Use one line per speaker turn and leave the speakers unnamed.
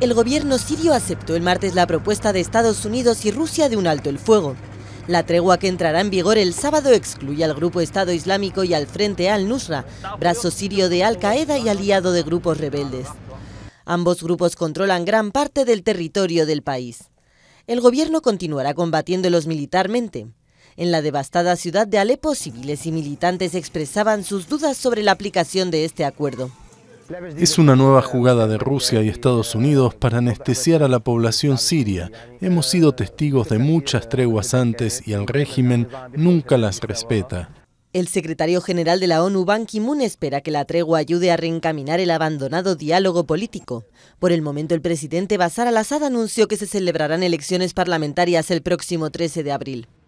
El gobierno sirio aceptó el martes la propuesta de Estados Unidos y Rusia de un alto el fuego. La tregua que entrará en vigor el sábado excluye al grupo Estado Islámico y al Frente al-Nusra, brazo sirio de Al-Qaeda y aliado de grupos rebeldes. Ambos grupos controlan gran parte del territorio del país. El gobierno continuará combatiéndolos militarmente. En la devastada ciudad de Alepo, civiles y militantes expresaban sus dudas sobre la aplicación de este acuerdo.
Es una nueva jugada de Rusia y Estados Unidos para anestesiar a la población siria. Hemos sido testigos de muchas treguas antes y el régimen nunca las respeta.
El secretario general de la ONU, Ban Ki-moon, espera que la tregua ayude a reencaminar el abandonado diálogo político. Por el momento, el presidente Bashar al-Assad anunció que se celebrarán elecciones parlamentarias el próximo 13 de abril.